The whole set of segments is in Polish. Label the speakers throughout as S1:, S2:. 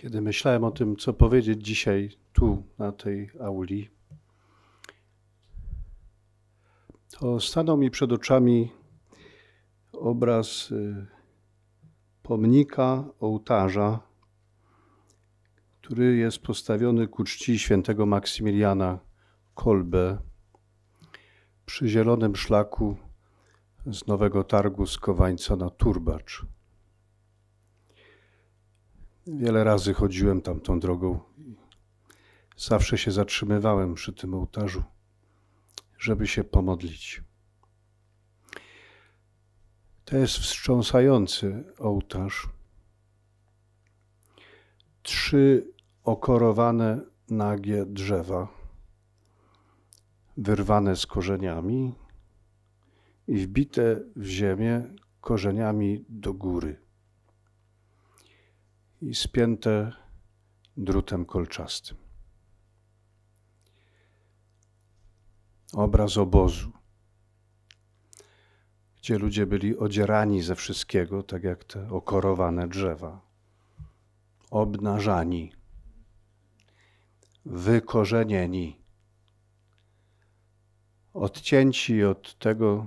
S1: Kiedy myślałem o tym, co powiedzieć dzisiaj tu, na tej auli, to stanął mi przed oczami obraz y, pomnika, ołtarza, który jest postawiony ku czci świętego Maksymiliana Kolbe przy zielonym szlaku z Nowego Targu z Kowańca na Turbacz. Wiele razy chodziłem tamtą drogą i zawsze się zatrzymywałem przy tym ołtarzu, żeby się pomodlić. To jest wstrząsający ołtarz. Trzy okorowane nagie drzewa, wyrwane z korzeniami i wbite w ziemię korzeniami do góry i spięte drutem kolczastym. Obraz obozu, gdzie ludzie byli odzierani ze wszystkiego, tak jak te okorowane drzewa, obnażani, wykorzenieni, odcięci od tego,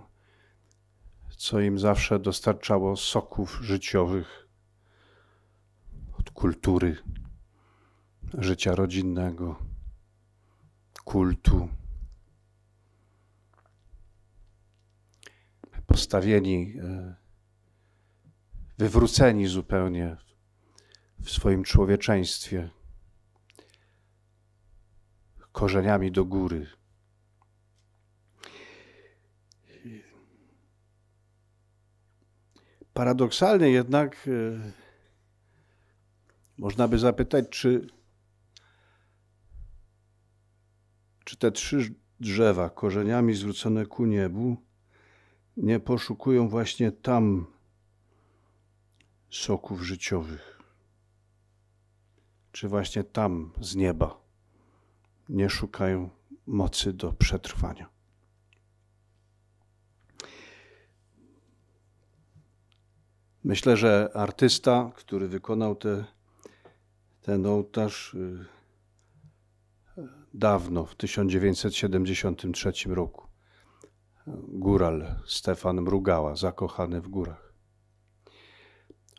S1: co im zawsze dostarczało soków życiowych, kultury, życia rodzinnego, kultu. Postawieni, e, wywróceni zupełnie w swoim człowieczeństwie, korzeniami do góry. Paradoksalnie jednak e, można by zapytać, czy, czy te trzy drzewa korzeniami zwrócone ku niebu nie poszukują właśnie tam soków życiowych? Czy właśnie tam z nieba nie szukają mocy do przetrwania? Myślę, że artysta, który wykonał te ten ołtarz y, dawno, w 1973 roku. Góral Stefan Mrugała, zakochany w górach.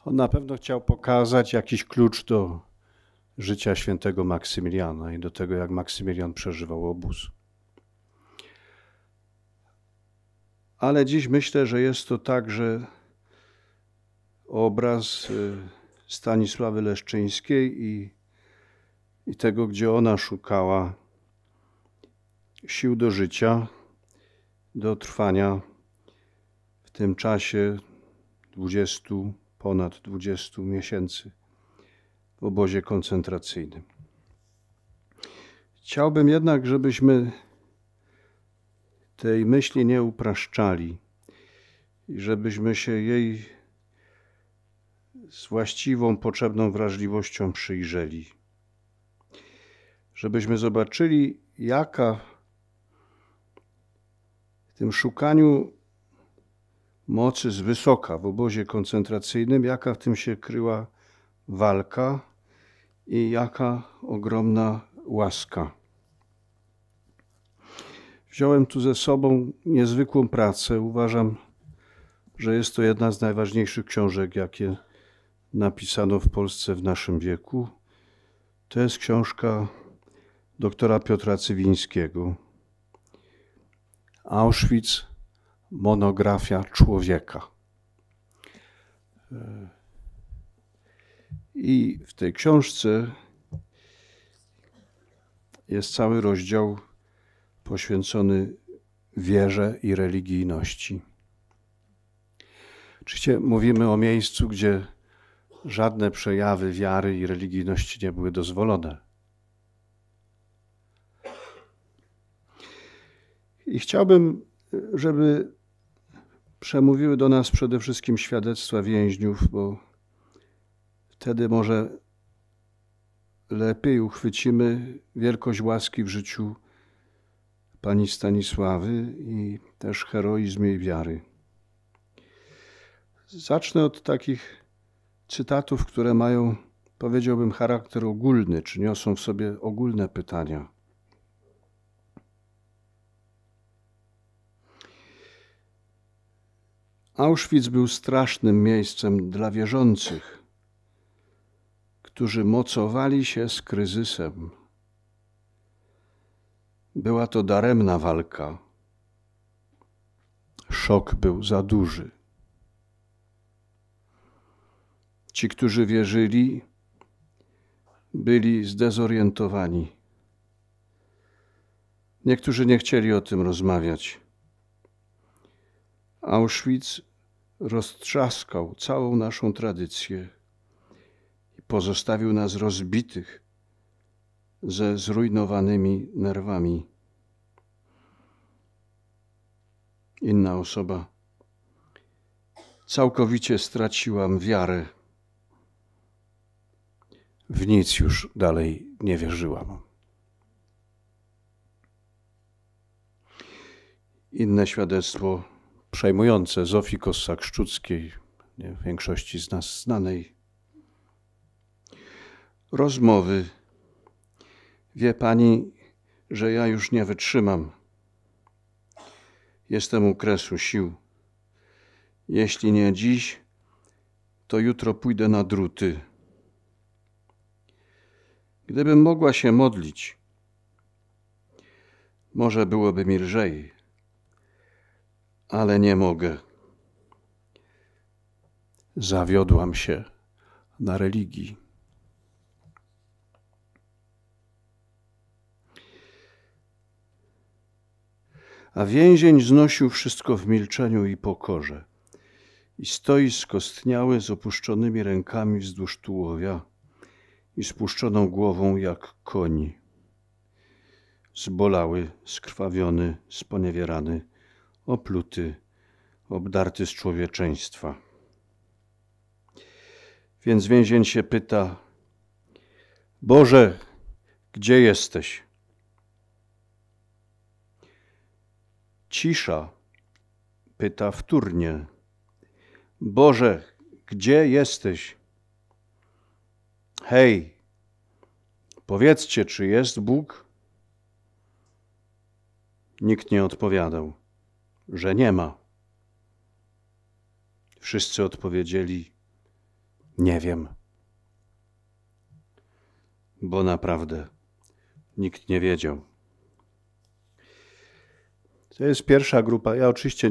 S1: On na pewno chciał pokazać jakiś klucz do życia świętego Maksymiliana i do tego, jak Maksymilian przeżywał obóz. Ale dziś myślę, że jest to także obraz y, Stanisławy Leszczyńskiej i, i tego, gdzie ona szukała sił do życia, do trwania w tym czasie 20, ponad 20 miesięcy w obozie koncentracyjnym. Chciałbym jednak, żebyśmy tej myśli nie upraszczali i żebyśmy się jej z właściwą, potrzebną wrażliwością przyjrzeli. Żebyśmy zobaczyli, jaka w tym szukaniu mocy z wysoka w obozie koncentracyjnym, jaka w tym się kryła walka i jaka ogromna łaska. Wziąłem tu ze sobą niezwykłą pracę. Uważam, że jest to jedna z najważniejszych książek, jakie napisano w Polsce w naszym wieku. To jest książka doktora Piotra Cywińskiego. Auschwitz monografia człowieka. I w tej książce jest cały rozdział poświęcony wierze i religijności. Oczywiście mówimy o miejscu, gdzie żadne przejawy wiary i religijności nie były dozwolone. I chciałbym, żeby przemówiły do nas przede wszystkim świadectwa więźniów, bo wtedy może lepiej uchwycimy wielkość łaski w życiu pani Stanisławy i też heroizm jej wiary. Zacznę od takich cytatów, które mają, powiedziałbym, charakter ogólny, czy niosą w sobie ogólne pytania. Auschwitz był strasznym miejscem dla wierzących, którzy mocowali się z kryzysem. Była to daremna walka. Szok był za duży. Ci, którzy wierzyli, byli zdezorientowani. Niektórzy nie chcieli o tym rozmawiać. Auschwitz roztrzaskał całą naszą tradycję i pozostawił nas rozbitych ze zrujnowanymi nerwami. Inna osoba. Całkowicie straciłam wiarę w nic już dalej nie wierzyłam. Inne świadectwo przejmujące Zofii Kossak-Szczuckiej, większości z nas znanej. Rozmowy. Wie pani, że ja już nie wytrzymam. Jestem u kresu sił. Jeśli nie dziś, to jutro pójdę na druty Gdybym mogła się modlić, może byłoby mi lżej, ale nie mogę. Zawiodłam się na religii. A więzień znosił wszystko w milczeniu i pokorze. I stoi skostniały z opuszczonymi rękami wzdłuż tułowia i spuszczoną głową jak koń. Zbolały, skrwawiony, sponiewierany, opluty, obdarty z człowieczeństwa. Więc więzień się pyta: Boże, gdzie jesteś? Cisza pyta wtórnie: Boże, gdzie jesteś? Hej, powiedzcie, czy jest Bóg? Nikt nie odpowiadał, że nie ma. Wszyscy odpowiedzieli: Nie wiem. Bo naprawdę nikt nie wiedział. To jest pierwsza grupa. Ja oczywiście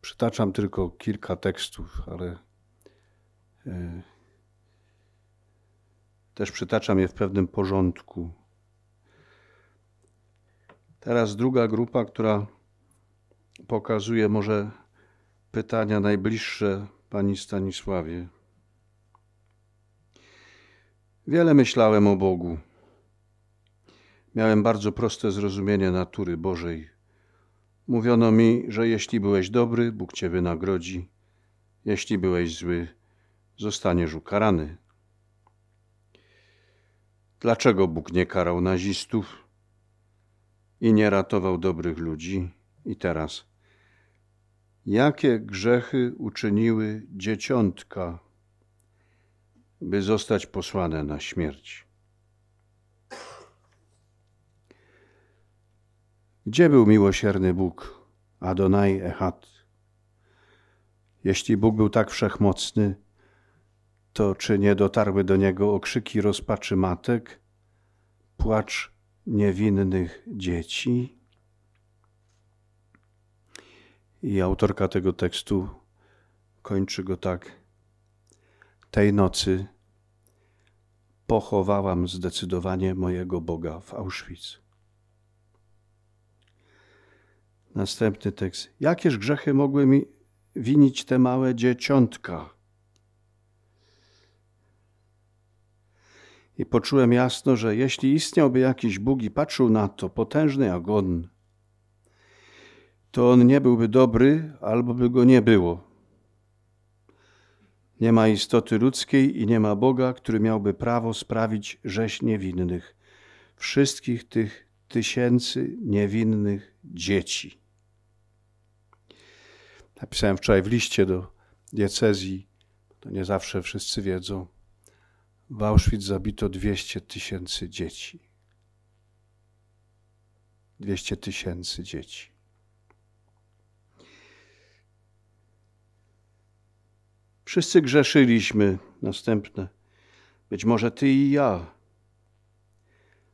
S1: przytaczam tylko kilka tekstów, ale e, też przytaczam je w pewnym porządku. Teraz druga grupa, która pokazuje może pytania najbliższe pani Stanisławie. Wiele myślałem o Bogu. Miałem bardzo proste zrozumienie natury Bożej. Mówiono mi, że jeśli byłeś dobry, Bóg cię wynagrodzi, jeśli byłeś zły, zostaniesz ukarany. Dlaczego Bóg nie karał nazistów i nie ratował dobrych ludzi? I teraz, jakie grzechy uczyniły dzieciątka, by zostać posłane na śmierć? Gdzie był miłosierny Bóg, Adonai Echad? Jeśli Bóg był tak wszechmocny, to czy nie dotarły do niego okrzyki rozpaczy matek, płacz niewinnych dzieci. I autorka tego tekstu kończy go tak. Tej nocy pochowałam zdecydowanie mojego Boga w Auschwitz. Następny tekst. Jakież grzechy mogły mi winić te małe dzieciątka? I poczułem jasno, że jeśli istniałby jakiś Bóg i patrzył na to, potężny jak on, to on nie byłby dobry, albo by go nie było. Nie ma istoty ludzkiej i nie ma Boga, który miałby prawo sprawić rzeź niewinnych, wszystkich tych tysięcy niewinnych dzieci. Napisałem wczoraj w liście do diecezji, to nie zawsze wszyscy wiedzą. W Auschwitz zabito 200 tysięcy dzieci. 200 tysięcy dzieci. Wszyscy grzeszyliśmy, następne, być może ty i ja,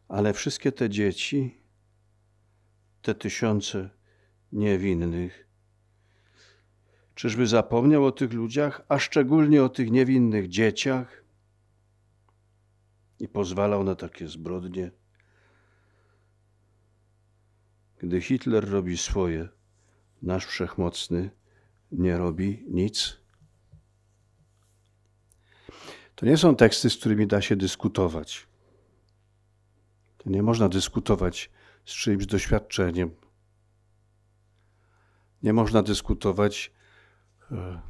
S1: ale wszystkie te dzieci, te tysiące niewinnych, czyżby zapomniał o tych ludziach, a szczególnie o tych niewinnych dzieciach? i pozwalał na takie zbrodnie. Gdy Hitler robi swoje, nasz wszechmocny nie robi nic. To nie są teksty, z którymi da się dyskutować. To nie można dyskutować z czyimś doświadczeniem. Nie można dyskutować e,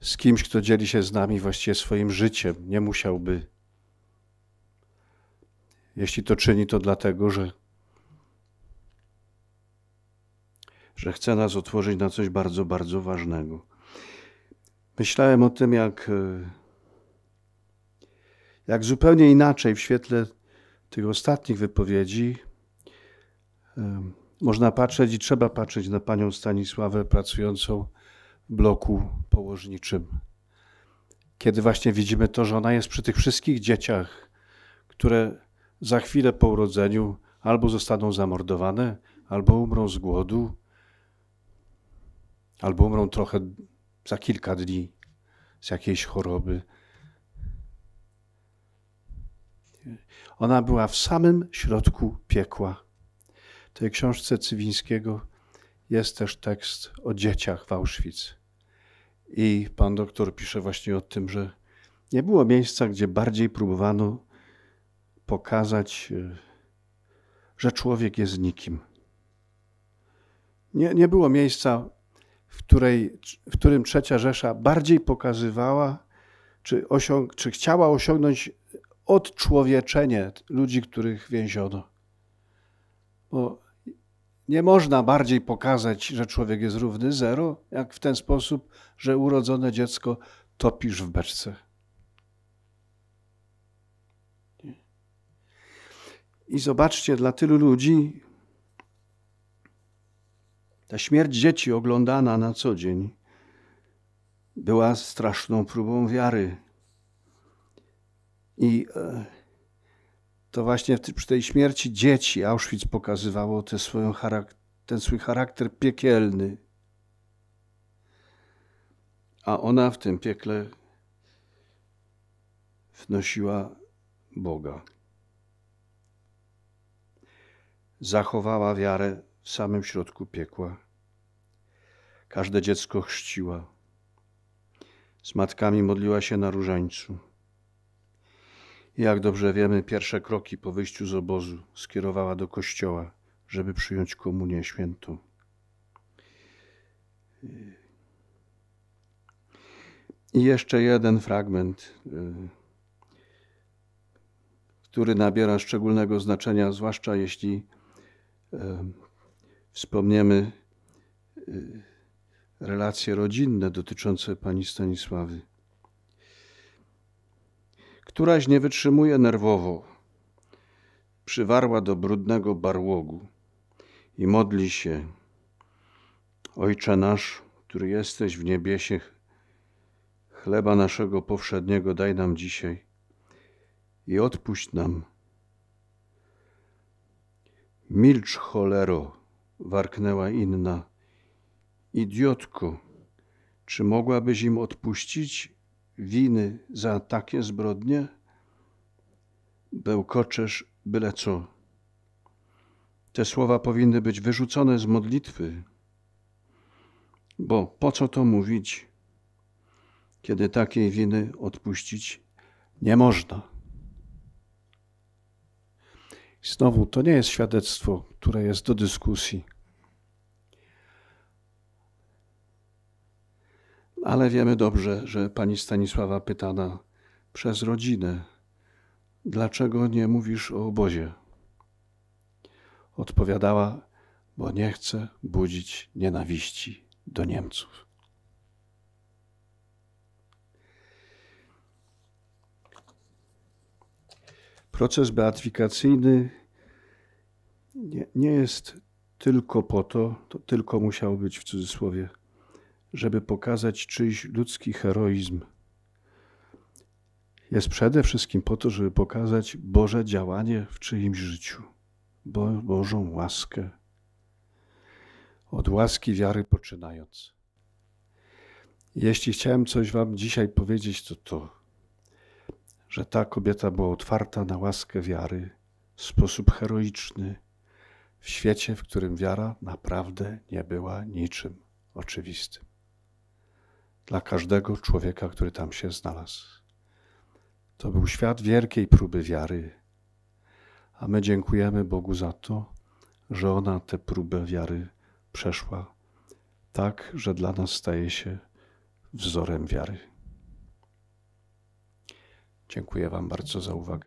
S1: z kimś, kto dzieli się z nami właściwie swoim życiem. Nie musiałby. Jeśli to czyni, to dlatego, że, że chce nas otworzyć na coś bardzo, bardzo ważnego. Myślałem o tym, jak, e, jak zupełnie inaczej w świetle tych ostatnich wypowiedzi e, można patrzeć i trzeba patrzeć na panią Stanisławę pracującą bloku położniczym. Kiedy właśnie widzimy to, że ona jest przy tych wszystkich dzieciach, które za chwilę po urodzeniu albo zostaną zamordowane, albo umrą z głodu, albo umrą trochę za kilka dni z jakiejś choroby. Ona była w samym środku piekła. W tej książce Cywińskiego jest też tekst o dzieciach w Auschwitz. I pan doktor pisze właśnie o tym, że nie było miejsca, gdzie bardziej próbowano pokazać, e, że człowiek jest nikim. Nie, nie było miejsca, w, której, w którym Trzecia Rzesza bardziej pokazywała, czy, osiąg, czy chciała osiągnąć odczłowieczenie ludzi, których więziono. Bo nie można bardziej pokazać, że człowiek jest równy zero, jak w ten sposób, że urodzone dziecko topisz w beczce. I zobaczcie, dla tylu ludzi ta śmierć dzieci oglądana na co dzień była straszną próbą wiary. I e, to właśnie przy tej śmierci dzieci Auschwitz pokazywało te swoją ten swój charakter piekielny. A ona w tym piekle wnosiła Boga. Zachowała wiarę w samym środku piekła. Każde dziecko chrzciła. Z matkami modliła się na różańcu. Jak dobrze wiemy, pierwsze kroki po wyjściu z obozu skierowała do kościoła, żeby przyjąć komunię świętą. I jeszcze jeden fragment, y, który nabiera szczególnego znaczenia, zwłaszcza jeśli y, wspomniemy y, relacje rodzinne dotyczące pani Stanisławy. Któraś nie wytrzymuje nerwowo. Przywarła do brudnego barłogu i modli się. Ojcze nasz, który jesteś w niebiesie, chleba naszego powszedniego daj nam dzisiaj i odpuść nam. Milcz, cholero, warknęła inna. Idiotko, czy mogłabyś im odpuścić, winy za takie zbrodnie? Bełkoczesz byle co. Te słowa powinny być wyrzucone z modlitwy, bo po co to mówić, kiedy takiej winy odpuścić nie można? Znowu, to nie jest świadectwo, które jest do dyskusji. ale wiemy dobrze, że pani Stanisława pytana przez rodzinę, dlaczego nie mówisz o obozie? Odpowiadała, bo nie chcę budzić nienawiści do Niemców. Proces beatyfikacyjny nie, nie jest tylko po to, to tylko musiał być w cudzysłowie żeby pokazać czyjś ludzki heroizm. Jest przede wszystkim po to, żeby pokazać Boże działanie w czyimś życiu, Bo Bożą łaskę. Od łaski wiary poczynając. Jeśli chciałem coś Wam dzisiaj powiedzieć, to to, że ta kobieta była otwarta na łaskę wiary w sposób heroiczny, w świecie, w którym wiara naprawdę nie była niczym oczywistym dla każdego człowieka, który tam się znalazł. To był świat wielkiej próby wiary, a my dziękujemy Bogu za to, że ona tę próbę wiary przeszła, tak, że dla nas staje się wzorem wiary. Dziękuję Wam bardzo za uwagę.